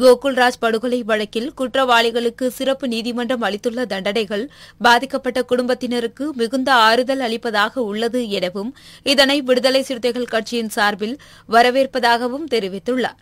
கோகுல்ராஜ் படுகொலை வழக்கில் குற்றவாளிகளுக்கு சிறப்பு நீதிமன்றம் அளித்துள்ள தண்டனைகள் பாதிக்கப்பட்ட குடும்பத்தினருக்கு மிகுந்த ஆறுதல் அளிப்பதாக உள்ளது எனவும் இதனை விடுதலை சிறுத்தைகள் கட்சியின் சார்பில் வரவேற்பதாகவும் தெரிவித்துள்ளாா்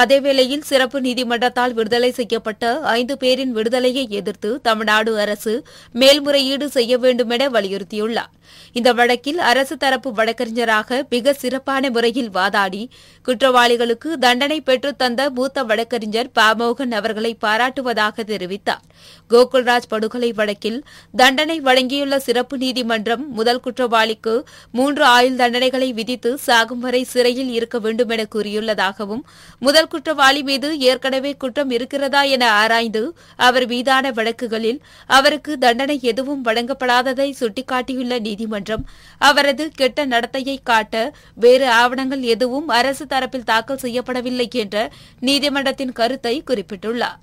அதேவேளையில் சிறப்பு நீதிமன்றத்தால் விடுதலை செய்யப்பட்ட ஐந்து பேரின் விடுதலையை எதிர்த்து தமிழ்நாடு அரசு மேல்முறையீடு செய்ய வேண்டுமென வலியுறுத்தியுள்ளார் இந்த வழக்கில் அரசு தரப்பு வழக்கறிஞராக மிக சிறப்பான முறையில் வாதாடி குற்றவாளிகளுக்கு தண்டனை பெற்றுத்தந்த மூத்த வழக்கறிஞர் பாமோகன் அவர்களை பாராட்டுவதாக தெரிவித்தார் கோகுல்ராஜ் படுகொலை வழக்கில் தண்டனை வழங்கியுள்ள சிறப்பு நீதிமன்றம் முதல் குற்றவாளிக்கு மூன்று ஆயுள் தண்டனைகளை விதித்து சாகும் வரை சிறையில் இருக்க வேண்டும் என கூறியுள்ளதாகவும் முதல் குற்றவாளி மீது ஏற்கனவே குற்றம் இருக்கிறதா என ஆராய்ந்து அவர் மீதான வழக்குகளில் அவருக்கு தண்டனை எதுவும் வழங்கப்படாததை சுட்டிக்காட்டியுள்ள நீதிமன்றம் அவரது கெட்ட நடத்தையை காட்ட வேறு ஆவணங்கள் எதுவும் அரசு தரப்பில் தாக்கல் செய்யப்படவில்லை என்ற நீதிமன்றத்தின் கருத்தை குறிப்பிட்டுள்ளாா்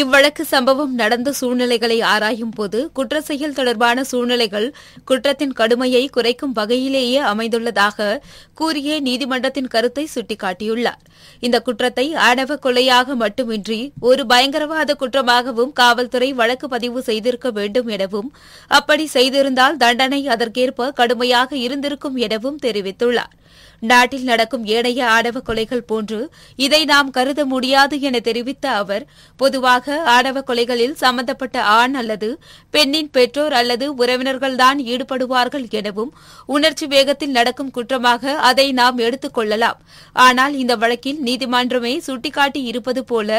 இவ்வழக்கு சம்பவம் நடந்த சூழ்நிலைகளை ஆராயும் போது குற்ற செயல் தொடர்பான சூழ்நிலைகள் குற்றத்தின் கடுமையை குறைக்கும் வகையிலேயே அமைந்துள்ளதாக கூறிய நீதிமன்றத்தின் கருத்தை சுட்டிக்காட்டியுள்ளார் இந்த குற்றத்தை ஆணவ கொலையாக மட்டுமின்றி ஒரு பயங்கரவாத குற்றமாகவும் காவல்துறை வழக்கு பதிவு செய்திருக்க வேண்டும் எனவும் அப்படி செய்திருந்தால் தண்டனை அதற்கேற்ப கடுமையாக இருந்திருக்கும் எனவும் தெரிவித்துள்ளார் நாட்டில் நடக்கும் ஏனைய ஆணவ கொலைகள் போன்று இதை நாம் கருத முடியாது என தெரிவித்த அவர் பொதுவாக தொடர்பாக ஆடவ கொலைகளில் சம்பந்தப்பட்ட ஆண் அல்லது பெண்ணின் பெற்றோர் அல்லது உறவினர்கள்தான் ஈடுபடுவார்கள் எனவும் உணர்ச்சி வேகத்தில் நடக்கும் குற்றமாக அதை நாம் எடுத்துக் கொள்ளலாம் ஆனால் இந்த வழக்கில் நீதிமன்றமே சுட்டிக்காட்டி இருப்பது போல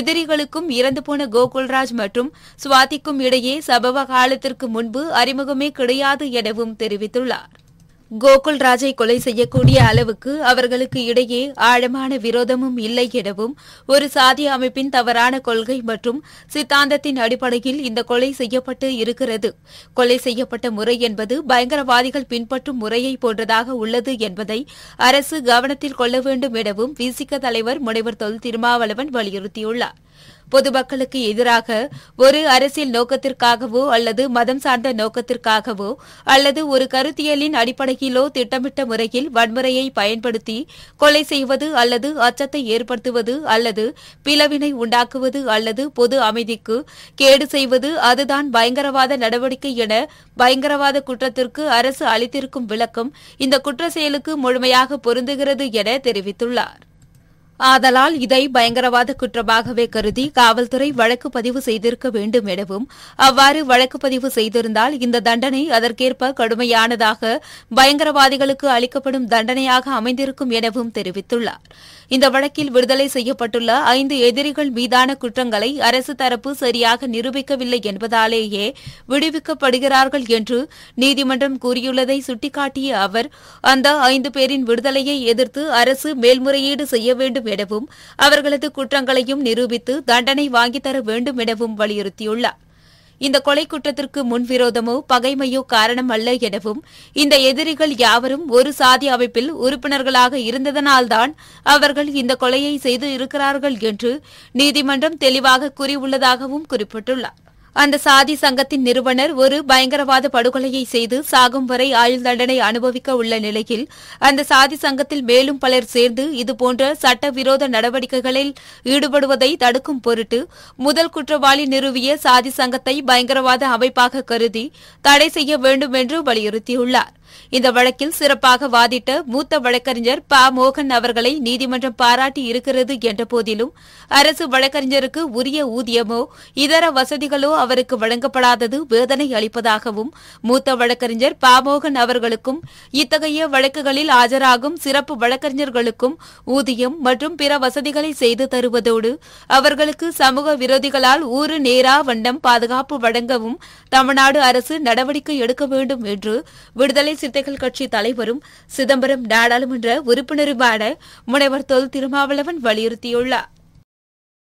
எதிரிகளுக்கும் இறந்து போன கோகுல்ராஜ் மற்றும் சுவாதிக்கும் இடையே சபவ காலத்திற்கு முன்பு அறிமுகமே கிடையாது எனவும் தெரிவித்துள்ளார் கோகுல் ராஜை கொலை செய்யக்கூடிய அளவுக்கு அவர்களுக்கு இடையே ஆழமான விரோதமும் இல்லை எனவும் ஒரு சாதி அமைப்பின் தவறான கொள்கை மற்றும் சித்தாந்தத்தின் அடிப்படையில் இந்த கொலை செய்யப்பட்டு இருக்கிறது கொலை செய்யப்பட்ட முறை என்பது பயங்கரவாதிகள் பின்பற்றும் முறையை போன்றதாக உள்ளது என்பதை அரசு கவனத்தில் கொள்ள வேண்டும் எனவும் விசிக தலைவர் முனைவர் தொல் திருமாவளவன் வலியுறுத்தியுள்ளார் பொதுமக்களுக்கு எதிராக ஒரு அரசியல் நோக்கத்திற்காகவோ அல்லது மதம் சார்ந்த நோக்கத்திற்காகவோ அல்லது ஒரு கருத்தியலின் அடிப்படையிலோ திட்டமிட்ட முறையில் வன்முறையை பயன்படுத்தி கொலை செய்வது அல்லது அச்சத்தை ஏற்படுத்துவது அல்லது பிளவினை உண்டாக்குவது அல்லது பொது அமைதிக்கு கேடு செய்வது அதுதான் பயங்கரவாத நடவடிக்கை என பயங்கரவாத குற்றத்திற்கு அரசு அளித்திருக்கும் விளக்கம் இந்த குற்ற செயலுக்கு முழுமையாக பொருந்துகிறது என தெரிவித்துள்ளார் ஆதலால் இதை பயங்கரவாத குற்றமாகவே கருதி காவல்துறை வழக்கு பதிவு செய்திருக்க வேண்டும் எனவும் அவ்வாறு வழக்கு பதிவு செய்திருந்தால் இந்த தண்டனை அதற்கேற்ப கடுமையானதாக பயங்கரவாதிகளுக்கு அளிக்கப்படும் தண்டனையாக அமைந்திருக்கும் எனவும் தெரிவித்துள்ளார் இந்த வழக்கில் விடுதலை செய்யப்பட்டுள்ள ஐந்து எதிரிகள் மீதான குற்றங்களை அரசு தரப்பு சரியாக நிரூபிக்கவில்லை என்பதாலேயே விடுவிக்கப்படுகிறார்கள் என்று நீதிமன்றம் கூறியுள்ளதை சுட்டிக்காட்டிய அவர் அந்த ஐந்து பேரின் விடுதலையை எதிர்த்து அரசு மேல்முறையீடு செய்ய வேண்டும் எனவும் அவர்களது குற்றங்களையும் நிரூபித்து தண்டனை வாங்கித்தர வேண்டும் எனவும் வலியுறுத்தியுள்ளார் இந்த கொலை குற்றத்திற்கு முன்விரோதமோ பகைமையோ காரணம் அல்ல எனவும் இந்த எதிரிகள் யாவரும் ஒரு சாதி அமைப்பில் உறுப்பினர்களாக இருந்ததனால்தான் அவர்கள் இந்த கொலையை செய்து இருக்கிறார்கள் என்று நீதிமன்றம் தெளிவாக கூறியுள்ளதாகவும் குறிப்பிட்டுள்ளார் அந்த சாதி சங்கத்தின் நிறுவனர் ஒரு பயங்கரவாத படுகொலையை செய்து சாகும் வரை ஆயுள் தண்டனை அனுபவிக்க உள்ள நிலையில் அந்த சாதி சங்கத்தில் மேலும் பலர் சேர்ந்து இதுபோன்ற சட்டவிரோத நடவடிக்கைகளில் ஈடுபடுவதை தடுக்கும் பொருட்டு முதல் குற்றவாளி நிறுவிய சாதி சங்கத்தை பயங்கரவாத அமைப்பாக கருதி தடை செய்ய வேண்டும் என்று வலியுறுத்தியுள்ளார் இந்த வழக்கில் சிறப்பாக வாதிட்ட மூத்த வழக்கறிஞர் ப மோகன் அவர்களை நீதிமன்றம் பாராட்டி இருக்கிறது என்ற போதிலும் அரசு வழக்கறிஞருக்கு உரிய ஊதியமோ இதர வசதிகளோ அவருக்கு வழங்கப்படாதது வேதனை அளிப்பதாகவும் மூத்த வழக்கறிஞர் ப மோகன் அவர்களுக்கும் இத்தகைய வழக்குகளில் ஆஜராகும் சிறப்பு வழக்கறிஞர்களுக்கும் ஊதியம் மற்றும் பிற வசதிகளை செய்து தருவதோடு அவர்களுக்கு சமூக விரோதிகளால் ஊறு நேரா வண்ணம் பாதுகாப்பு வழங்கவும் தமிழ்நாடு அரசு நடவடிக்கை எடுக்க வேண்டும் என்று விடுதலை சித்தைகள் கட்சி தலைவரும் சிதம்பரம் நாடாளுமன்ற உறுப்பினருமான முனைவர் தொல் திருமாவளவன் வலியுறுத்தியுள்ளார்